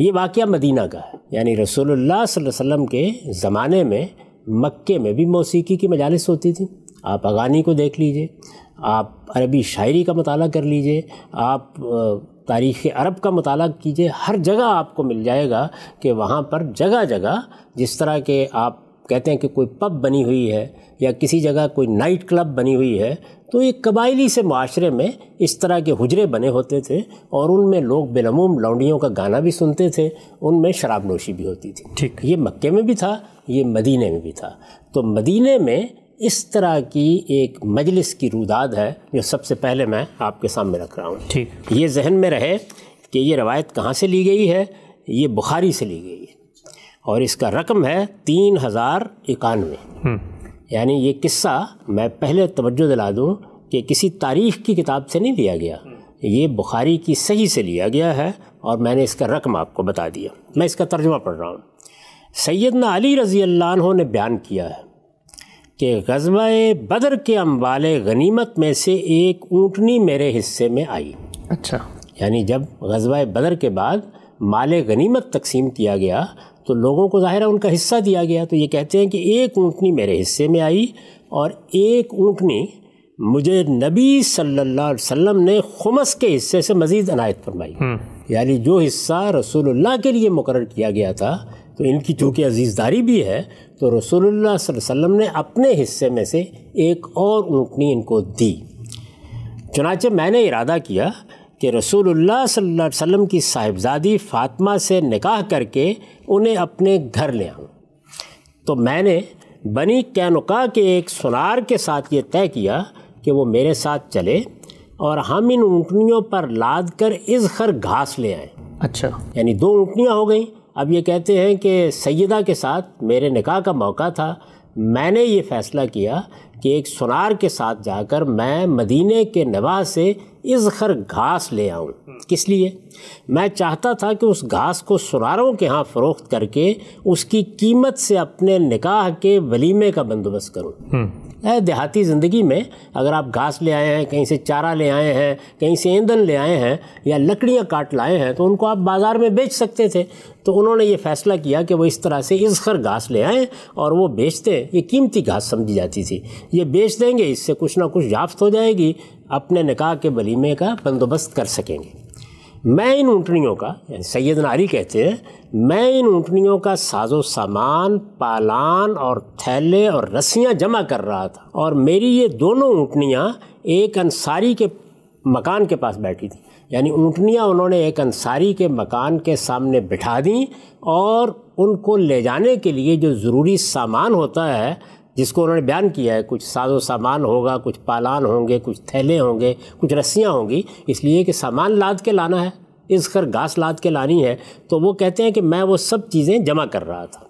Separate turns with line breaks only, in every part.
ये वाक़ मदीना का है यानी रसोल्ला वसम के ज़माने में मक्के में भी मौसीकी की मजालस होती थी आप अगानी को देख लीजिए आप अरबी शायरी का मताल कर लीजिए आप तारीख़ अरब का मताल कीजिए हर जगह आपको मिल जाएगा कि वहाँ पर जगह जगह जिस तरह के आप कहते हैं कि कोई पब बनी हुई है या किसी जगह कोई नाइट क्लब बनी हुई है तो एक कबायली से माशरे में इस तरह के हुजरे बने होते थे और उनमें लोग बेलमूम लौंडियों का गाना भी सुनते थे उनमें शराब नोशी भी होती थी ठीक ये मक्के में भी था ये मदीने में भी था तो मदीने में इस तरह की एक मजलिस की रुदाद है जो सबसे पहले मैं आपके सामने रख रहा हूँ ठीक ये जहन में रहे कि ये रवायत कहाँ से ली गई है ये बुखारी से ली गई है और इसका रकम है तीन हज़ार इक्यानवे हम्म। यानी ये किस्सा मैं पहले तवज्जो दिला दूँ कि किसी तारीख की किताब से नहीं लिया गया ये बुखारी की सही से लिया गया है और मैंने इसका रकम आपको बता दिया मैं इसका तर्जमा पढ़ रहा हूँ सैदना अली रज़ी अल्लाह ने बयान किया है कि गजबा बदर के अम्बाल गनीमत में से एक ऊँटनी मेरे हिस्से में आई अच्छा यानी जब गजबा बदर के बाद माल गनीमत तकसीम किया गया तो लोगों को ज़ाहिर है उनका हिस्सा दिया गया तो ये कहते हैं कि एक ऊँटनी मेरे हिस्से में आई और एक ऊँटनी मुझे नबी सल्ला अलैहि ने खुमस के हिस्से से मज़ीद अनायत फरमाई हम्म। यानी जो हिस्सा रसोल्ला के लिए मुकर किया गया था तो इनकी चूँकि अजीज़दारी भी है तो रसोल्ला वसम ने अपने हिस्से में से एक और ऊँटनी इनको दी चुनाचे मैंने इरादा किया कि रसूलुल्लाह सल्लल्लाहु अलैहि वसल्लम की साहिबजादी फ़ातिमा से निकाह करके उन्हें अपने घर ले आऊँ तो मैंने बनी कैनुका के एक सुनार के साथ ये तय किया कि वो मेरे साथ चले और हम इन ऊँटनियों पर लाद कर इस घर घास ले आए अच्छा यानी दो ऊँटनियाँ हो गई अब ये कहते हैं कि सैदा के साथ मेरे निकाह का मौका था मैंने ये फ़ैसला किया कि एक सुनार के साथ जाकर मैं मदीने के नवाह से इस खर घास ले आऊँ किस लिए मैं चाहता था कि उस घास को सुरारों के यहाँ फ़रोख्त करके उसकी कीमत से अपने निकाह के वलीमे का बंदोबस्त करूँ हम्म। देहाती ज़िंदगी में अगर आप घास ले आए हैं कहीं से चारा ले आए हैं कहीं से ईंधन ले आए हैं या लकड़ियाँ काट लाए हैं तो उनको आप बाज़ार में बेच सकते थे तो उन्होंने ये फैसला किया कि वो इस तरह से इसखर घास ले आएँ और वो बेचते ये कीमती घास समझी जाती थी ये बेच देंगे इससे कुछ ना कुछ याफ्त हो जाएगी अपने निकाह के वलीमे का बंदोबस्त कर सकेंगे मैं इन ऊँटनियों का सैयद नारी कहते हैं मैं इन ऊँटनियों का साजो सामान पालान और थैले और रस्सियाँ जमा कर रहा था और मेरी ये दोनों ऊँटनियाँ एक अंसारी के मकान के पास बैठी थी यानी ऊँटनियाँ उन्होंने एक अंसारी के मकान के सामने बिठा दी और उनको ले जाने के लिए जो ज़रूरी सामान होता है जिसको उन्होंने बयान किया है कुछ साजो सामान होगा कुछ पालान होंगे कुछ थैले होंगे कुछ रस्सियाँ होंगी इसलिए कि सामान लाद के लाना है इस घर घास लाद के लानी है तो वो कहते हैं कि मैं वो सब चीज़ें जमा कर रहा था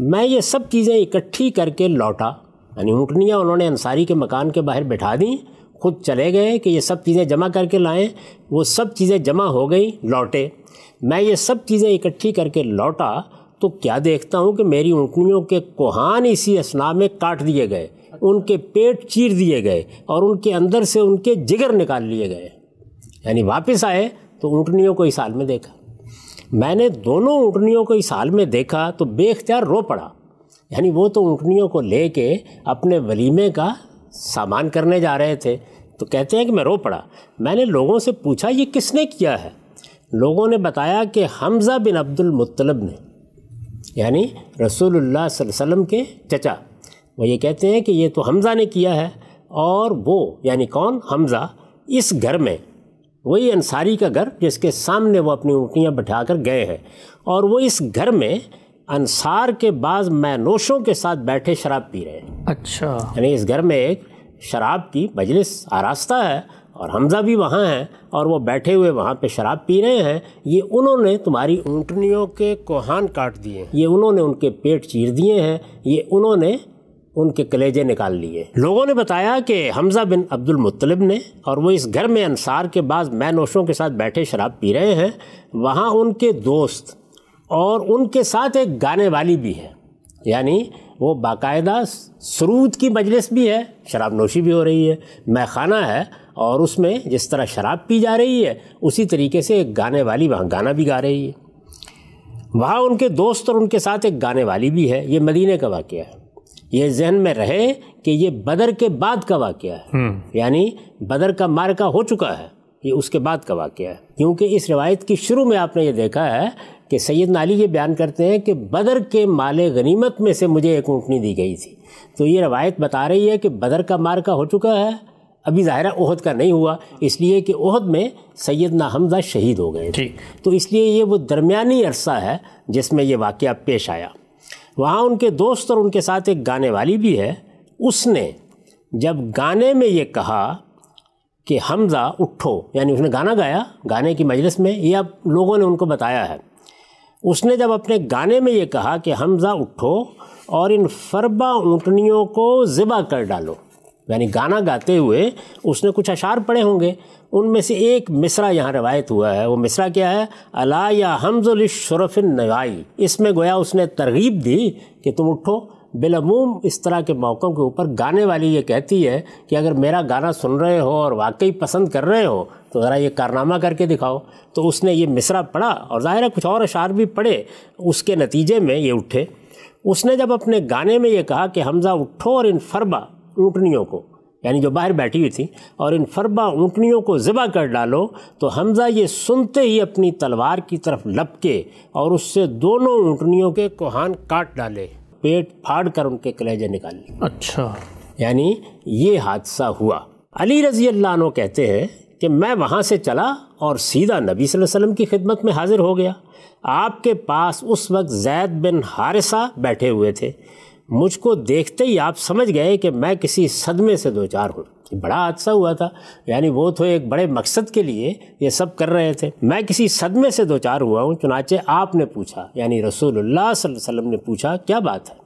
मैं ये सब चीज़ें इकट्ठी करके लौटा यानी ऊँटनियाँ उन्होंने अंसारी के मकान के बाहर बैठा दी खुद चले गए कि ये सब चीज़ें जमा करके लाएँ वो सब चीज़ें जमा हो गई लौटे मैं ये सब चीज़ें इकट्ठी करके लौटा तो क्या देखता हूँ कि मेरी उँगलियों के कोहान इसी असना में काट दिए गए उनके पेट चीर दिए गए और उनके अंदर से उनके जिगर निकाल लिए गए यानी वापस आए तो ऊँटनियों को इस हाल में देखा मैंने दोनों ऊँटनियों को इस हाल में देखा तो बेख्तियार रो पड़ा यानी वो तो ऊँटनियों को ले के अपने वलीमे का सामान करने जा रहे थे तो कहते हैं कि मैं रो पड़ा मैंने लोगों से पूछा ये किसने किया है लोगों ने बताया कि हमज़ा बिन अब्दुल मुत्तलब ने यानी रसूलुल्लाह वसल्लम के चचा वो ये कहते हैं कि ये तो हमज़ा ने किया है और वो यानी कौन हमज़ा इस घर में वही अंसारी का घर जिसके सामने वो अपनी ऊँटियाँ बैठा कर गए हैं और वो इस घर में अंसार के बाद मैनोशों के साथ बैठे शराब पी रहे हैं अच्छा यानी इस घर में एक शराब की मजलिस आरास्ता है और हमज़ा भी वहाँ हैं और वो बैठे हुए वहाँ पे शराब पी रहे हैं ये उन्होंने तुम्हारी ऊँटनियों के कोहान काट दिए ये उन्होंने उनके पेट चीर दिए हैं ये उन्होंने उनके कलेजे निकाल लिए लोगों ने बताया कि हमज़ा बिन अब्दुल मुत्तलिब ने और वो इस घर में अनसार के बाद मैनोशों के साथ बैठे शराब पी रहे हैं वहाँ उनके दोस्त और उनके साथ एक गाने वाली भी है यानी वो बाकायदा सरूद की मजलिस भी है शराब नोशी भी हो रही है मैखाना है और उसमें जिस तरह शराब पी जा रही है उसी तरीके से एक गाने वाली वहाँ गाना भी गा रही है वहाँ उनके दोस्त और उनके साथ एक गाने वाली भी है ये मदीने का वाक़ है ये जहन में रहे कि ये बदर के बाद का वाक़ है हम्म। यानी बदर का मार्का हो चुका है ये उसके बाद का वाक़ है क्योंकि इस रिवायत की शुरू में आपने ये देखा है कि सैयद नाली ये बयान करते हैं कि बदर के माल गनीमत में से मुझे एक ऊँटनी दी गई थी तो ये रवायत बता रही है कि बदर का मार्का हो चुका है अभी ज़ाहिर है ओहद का नहीं हुआ इसलिए कि ओहद में सैदना हमजा शहीद हो गए थे तो इसलिए ये वो दरमियानी अरसा है जिसमें ये वाक़ पेश आया वहाँ उनके दोस्त और उनके साथ एक गाने वाली भी है उसने जब गाने में ये कहा कि हमज़ा उठो यानी उसने गाना गाया गाने की मजलिस में ये अब लोगों ने उनको बताया है उसने जब अपने गाने में ये कहा कि हमज़ा उठो और इन फरबा ऊँटनियों को ज़िबा कर डालो यानी गाना गाते हुए उसने कुछ अशार पढ़े होंगे उनमें से एक मिसरा यहाँ रवायत हुआ है वो मिसरा क्या है अला या हमजुलशरफिन नवाई इसमें गोया उसने तरगीब दी कि तुम उठो बिलमूम इस तरह के मौक़ों के ऊपर गाने वाली ये कहती है कि अगर मेरा गाना सुन रहे हो और वाकई पसंद कर रहे हो तो ज़रा ये कारनामा करके दिखाओ तो उसने ये मिसरा पढ़ा और ज़ाहिर है कुछ और अशार भी पढ़े उसके नतीजे में ये उठे उसने जब अपने गाने में ये कहा कि हमज़ा उठो और इन फरबा ऊँटनियों को यानी जो बाहर बैठी हुई थी और इन फरबा ऊँटनियों को ज़िबा कर डालो तो हमज़ा ये सुनते ही अपनी तलवार की तरफ लपके और उससे दोनों ऊँटनियों के कोहान काट डाले पेट फाड़ कर उनके कलेजे निकाल लिए अच्छा यानी ये हादसा हुआ अली रजी अल्लाह कहते हैं कि मैं वहाँ से चला और सीधा नबी वसल्लम की खिदमत में हाज़िर हो गया आपके पास उस वक्त जैद बिन हारिसा बैठे हुए थे मुझको देखते ही आप समझ गए कि मैं किसी सदमे से दो चार हूँ बड़ा हादसा हुआ था यानी वो तो एक बड़े मकसद के लिए ये सब कर रहे थे मैं किसी सदमे से दो चार हुआ हूँ चुनाचे आपने पूछा यानी रसूलुल्लाह वसल्लम ने पूछा क्या बात है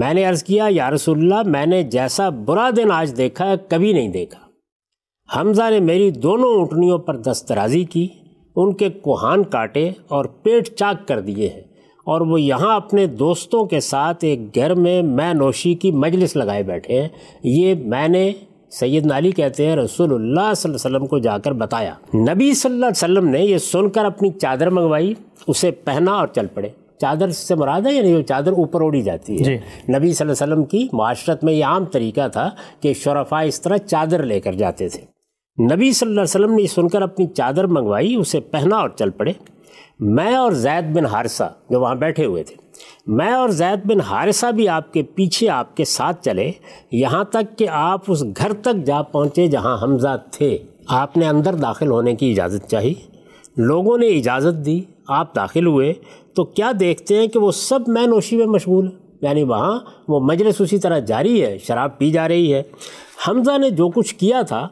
मैंने अर्ज़ किया या रसूलुल्लाह मैंने जैसा बुरा दिन आज देखा कभी नहीं देखा हमजा ने मेरी दोनों ऊँटनियों पर दस्तराजी की उनके कोहान काटे और पेट चाक कर दिए हैं और वो यहाँ अपने दोस्तों के साथ एक घर में मैं नोशी की मजलिस लगाए बैठे हैं ये मैंने सैद नाली कहते हैं रसूलुल्लाह वसल्लम को जाकर बताया नबी सल्लल्लाहु अलैहि वसल्लम ने ये सुनकर अपनी चादर मंगवाई उसे पहना और चल पड़े चादर से मुराद है यानी वो चादर ऊपर ओढ़ी जाती है नबी वसल्लम की माशरत में ये आम तरीका था कि शरफा इस तरह चादर लेकर जाते थे नबी वसल्लम ने सुनकर अपनी चादर मंगवाई उसे पहना और चल पड़े मैं और जैद बिन हारसा जो वहाँ बैठे हुए थे मैं और जैद बिन हारसा भी आपके पीछे आपके साथ चले यहाँ तक कि आप उस घर तक जा पहुँचे जहाँ हमजा थे आपने अंदर दाखिल होने की इजाज़त चाही लोगों ने इजाज़त दी आप दाखिल हुए तो क्या देखते हैं कि वो सब मैं नोशी में मशगूल है यानी वहाँ वो मजलिस उसी तरह जारी है शराब पी जा रही है हमजा ने जो कुछ किया था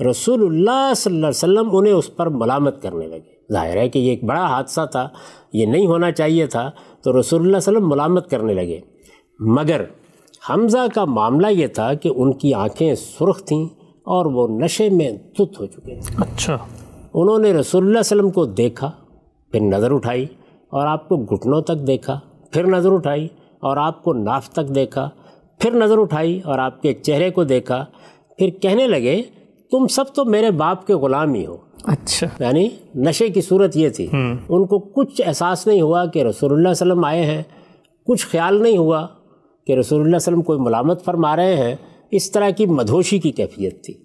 रसूलुल्लाह सल्लल्लाहु अलैहि वसल्लम उन्हें उस पर मलामत करने लगे जाहिर है कि ये एक बड़ा हादसा था ये नहीं होना चाहिए था तो रसोल्ला वसल्लम मलामत करने लगे मगर हमज़ा का मामला ये था कि उनकी आँखें सुरख थीं और वो नशे में तुत हो चुके अच्छा उन्होंने रसोल्ला वसलम को देखा फिर नज़र उठाई और आपको घुटनों तक देखा फिर नज़र उठाई और आपको नाफ तक देखा फिर नज़र उठाई और आपके चेहरे को देखा फिर कहने लगे तुम सब तो मेरे बाप के ग़ुलाम ही हो अच्छा यानी नशे की सूरत ये थी हम्म। उनको कुछ एहसास नहीं हुआ कि रसोल्ला वसलम आए हैं कुछ ख्याल नहीं हुआ कि रसोल्ला वसलम कोई मलामत फरमा रहे हैं इस तरह की मधोशी की कैफियत थी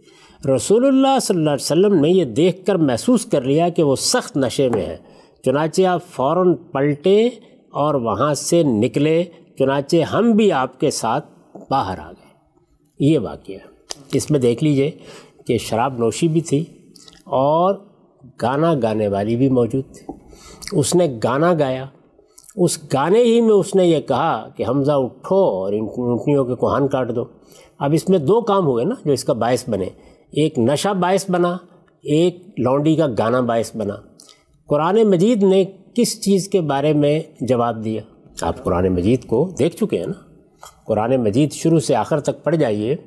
रसोल्ला वसलम ने यह देख कर महसूस कर लिया कि वो सख्त नशे में है चुनाचे आप फ़ौर पलटे और वहाँ से निकले चुनाचे हम भी आपके साथ बाहर आ गए ये वाक़ इसमें देख लीजिए कि शराब नोशी भी थी और गाना गाने वाली भी मौजूद थी उसने गाना गाया उस गाने ही में उसने ये कहा कि हमजा उठो और इन ऊँटनियों के कुहान काट दो अब इसमें दो काम हुए ना जो इसका बायस बने एक नशा बायस बना एक लौंडी का गाना बायस बना कुरान मजीद ने किस चीज़ के बारे में जवाब दिया आप कुरान मजीद को देख चुके हैं ना कुरान मजीद शुरू से आखिर तक पढ़ जाइए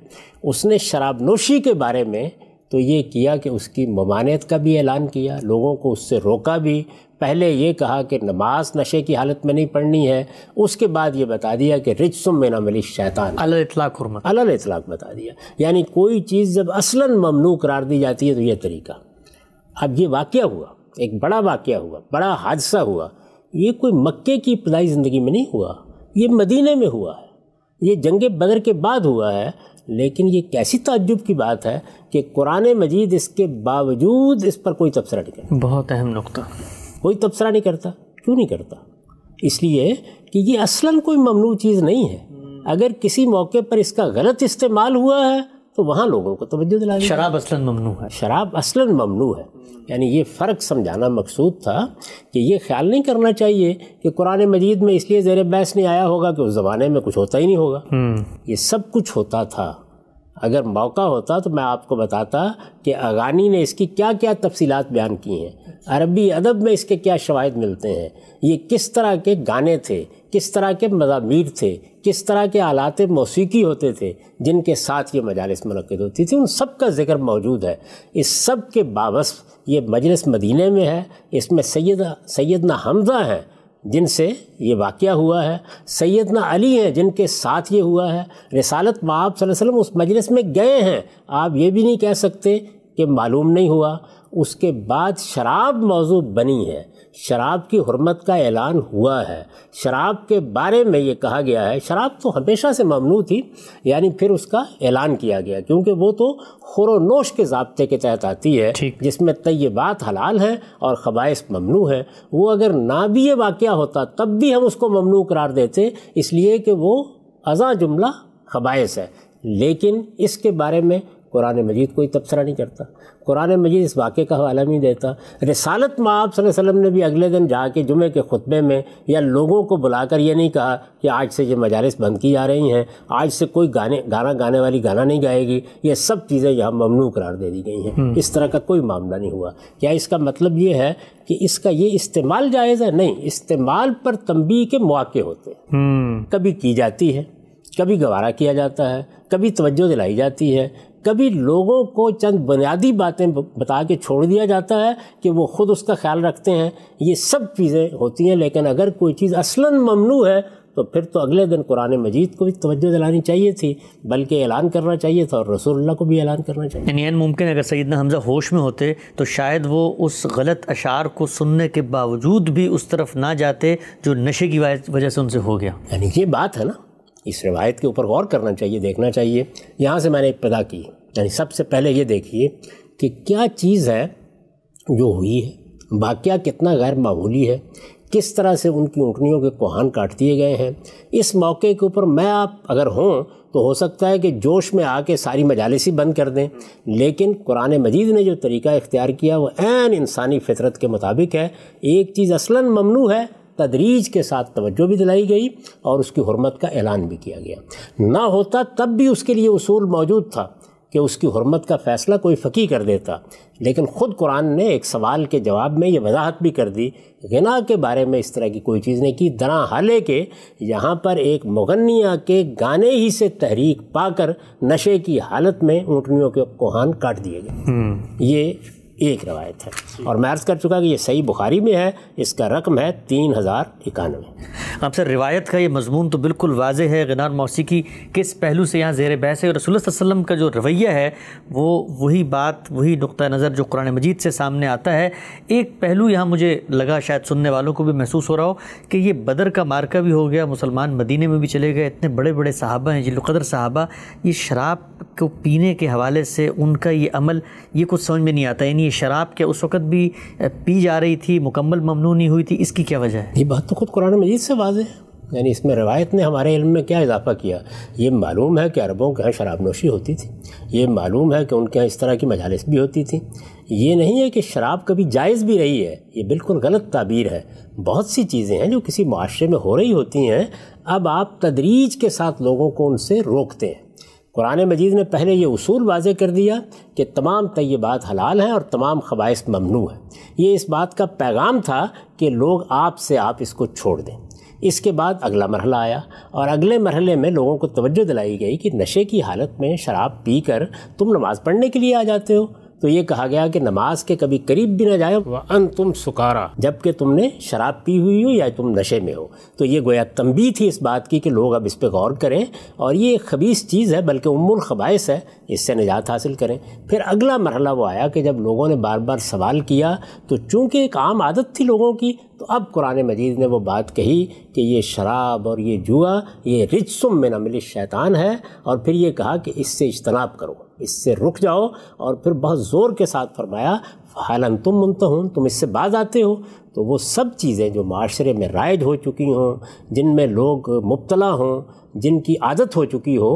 उसने शराब नोशी के बारे में तो ये किया कि उसकी ममानियत का भी ऐलान किया लोगों को उससे रोका भी पहले ये कहा कि नमाज नशे की हालत में नहीं पढ़नी है उसके बाद ये बता दिया कि रिज सुम में नमली शैतान अलग इतलाक अलग इतलाक बता दिया यानी कोई चीज़ जब असला ममनू करार दी जाती है तो ये तरीका अब ये वाक़ हुआ एक बड़ा वाक़ हुआ बड़ा हादसा हुआ ये कोई मक्के की इब्तदाई ज़िंदगी में नहीं हुआ ये मदीने में हुआ है ये जंग बदर के बाद हुआ है लेकिन ये कैसी तजुब की बात है कि कुरान मजीद इसके बावजूद इस पर कोई तबसरा नहीं करता बहुत अहम नुकता कोई तबसरा नहीं करता क्यों नहीं करता इसलिए कि ये असला कोई ममनू चीज़ नहीं है अगर किसी मौके पर इसका गलत इस्तेमाल हुआ है तो वहाँ लोगों को तवज्जो दिला शराब असलन ममनू है शराब असलन ममनू है यानी ये फ़र्क समझाना मकसूद था कि ये ख्याल नहीं करना चाहिए कि कुरान मजीद में इसलिए ज़ेर बहस नहीं आया होगा कि उस ज़माने में कुछ होता ही नहीं होगा हम्म। ये सब कुछ होता था अगर मौका होता तो मैं आपको बताता कि अगानी ने इसकी क्या क्या तफसीत बयान की हैं अरबी अदब में इसके क्या शवाद मिलते हैं ये किस तरह के गाने थे किस तरह के मजामीर थे किस तरह के आलात मौसीकी होते थे जिनके साथ ये मजालस मनद होती थी उन सब का जिक्र मौजूद है इस सब के बावस ये मजलिस मदीने में है इसमें सैद सैदना हमजा हैं जिनसे ये वाक़ हुआ है सैदना अली हैं जिनके साथ ये हुआ है रसालत माँ आप उस मजलिस में गए हैं आप ये भी नहीं कह सकते कि मालूम नहीं हुआ उसके बाद शराब मौजू बनी है शराब की हरमत का ऐलान हुआ है शराब के बारे में ये कहा गया है शराब तो हमेशा से ममनू थी यानी फिर उसका ऐलान किया गया क्योंकि वो तो खुरोनोश के जबते के तहत आती है जिसमें तयबात हलाल है और ख़बाइश ममनू है वो अगर ना भी ये वाक़ होता तब भी हम उसको ममनू करार देते इसलिए कि वो अज़ा जुमला खबाइस है लेकिन इसके बारे में कुरान मजीद कोई तबसरा नहीं करता कुरान मजीद इस वाक़े का हवाला नहीं देता रसालत माँ वसल्लम ने भी अगले दिन जा के जुमे के खुतबे में या लोगों को बुला कर ये नहीं कहा कि आज से ये मजालस बंद की जा रही हैं आज से कोई गाने गाना गाने वाली गाना नहीं गाएगी ये सब चीज़ें यहाँ ममनू करार दे दी गई हैं हम्म। इस तरह का कोई मामला नहीं हुआ क्या इसका मतलब ये है कि इसका ये इस्तेमाल जायज़ है नहीं इस्तेमाल पर तंबी के मौके होते हम्म। कभी की जाती है कभी गवारा किया जाता है कभी तवज्जो दिलाई जाती है कभी लोगों को चंद बुनियादी बातें बता के छोड़ दिया जाता है कि वो ख़ुद उसका ख्याल रखते हैं ये सब चीज़ें होती हैं लेकिन अगर कोई चीज़ असला ममनू है तो फिर तो अगले दिन कुरान मजीद को भी तोज्जो दिलानी चाहिए थी बल्कि ऐलान करना चाहिए था और रसोल्ला को भी ऐलान करना चाहिए यानी मुमकिन अगर सैदना हमज़ा होश में होते तो शायद वो उस गलत अशार को सुनने के बावजूद भी उस तरफ ना जाते जो नशे की वजह से उनसे हो गया यानी ये बात है ना इस रवायत के ऊपर गौर करना चाहिए देखना चाहिए यहाँ से मैंने इब्तदा की यानी सबसे पहले ये देखिए कि क्या चीज़ है जो हुई है वाक़ कितना गैर मामूली है किस तरह से उनकी ऊँटनियों के कोहान काट दिए गए हैं इस मौके के ऊपर मैं आप अगर हों तो हो सकता है कि जोश में आके सारी मजालस ही बंद कर दें लेकिन कुरान मजीद ने जो तरीका इख्तियार किया वो ऐन इंसानी फितरत के मुताबिक है एक चीज़ असला ममनू है तदरीज के साथ तवज्जो भी दिलाई गई और उसकी हरमत का ऐलान भी किया गया ना होता तब भी उसके लिए उसूल मौजूद था कि उसकी हरमत का फ़ैसला कोई फ़की कर देता लेकिन ख़ुद कुरान ने एक सवाल के जवाब में ये वजाहत भी कर दी गना के बारे में इस तरह की कोई चीज़ नहीं की दरा हाले के यहाँ पर एक मुगन्या के गाने ही से तहरीक पाकर नशे की हालत में ऊँटनियों के कोहान काट दिए गए हम्म। ये एक रवायत है और मैं अर्ज़ कर चुका कि ये सही बुखारी में है इसका रकम है तीन हज़ार इक्यानवे सर रिवायत का ये मजमून तो बिल्कुल वाज है गनार मौसीकी किस पहलू से यहाँ जेर बहस है और रसूल वसम का जो रवैया है वो वही बात वही नुक़ नज़र जो कुरान मजीद से सामने आता है एक पहलू यहाँ मुझे लगा शायद सुनने वालों को भी महसूस हो रहा हो कि ये बदर का मार्का भी हो गया मुसलमान मदीने में भी चले गए इतने बड़े बड़े साहबा हैं जिलुकदर साहबा ये शराब को पीने के हवाले से उनका ये अमल ये कुछ समझ में नहीं आता यानी यानी शराब के उस वक़्त भी पी जा रही थी मुकम्मल ममनू नहीं हुई थी इसकी क्या वजह है ये बात तो खुद कुरान मजीद से वाज है यानी इसमें रवायत ने हमारे इल्म में क्या इजाफा किया ये मालूम है कि अरबों के यहाँ शराब नोशी होती थी ये मालूम है कि उनके यहाँ इस तरह की मजालस भी होती थी ये नहीं है कि शराब कभी जायज़ भी रही है ये बिल्कुल गलत ताबीर है बहुत सी चीज़ें हैं जो किसी माशरे में हो रही होती हैं अब आप तदरीज के साथ लोगों को उनसे रोकते हैं कुरान मजीद ने पहले ये असूल वाज कर दिया कि तमाम तयबात हलाल हैं और तमाम ख़बाइश ममनू हैं ये इस बात का पैगाम था कि लोग आपसे आप इसको छोड़ दें इसके बाद अगला मरहला आया और अगले मरहले में लोगों को तोज्जो दिलाई गई कि नशे की हालत में शराब पी कर तुम नमाज़ पढ़ने के लिए आ जाते हो तो ये कहा गया कि नमाज के कभी करीब भी ना जाए वह अन तुम सुकारा जबकि तुमने शराब पी हुई हो या तुम नशे में हो तो ये गोया तंबी थी इस बात की कि लोग अब इस पर गौर करें और ये खबीस चीज़ है बल्कि उम्र खबाइस है इससे निजात हासिल करें फिर अगला मरहला वो आया कि जब लोगों ने बार बार सवाल किया तो चूँकि एक आम आदत थी लोगों की तो अब कुरान मजीद ने वो बात कही कि ये शराब और ये जुआ ये रिजसुम में नमिल शैतान है और फिर ये कहा कि इससे इजतनाब करो इससे रुक जाओ और फिर बहुत ज़ोर के साथ फरमाया हालन तुम हूँ तुम इससे बाज आते हो तो वो सब चीज़ें जो माशरे में राइज हो चुकी हों जिनमें लोग मुबतला हों जिनकी आदत हो चुकी हो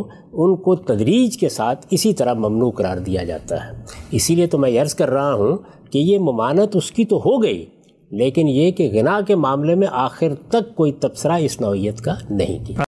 उनको तदरीज के साथ इसी तरह ममनू करार दिया जाता है इसीलिए तो मैं अर्ज़ कर रहा हूँ कि ये ममानत उसकी तो हो गई लेकिन ये कि गना के मामले में आखिर तक कोई तबसरा इस नौीयत का नहीं किया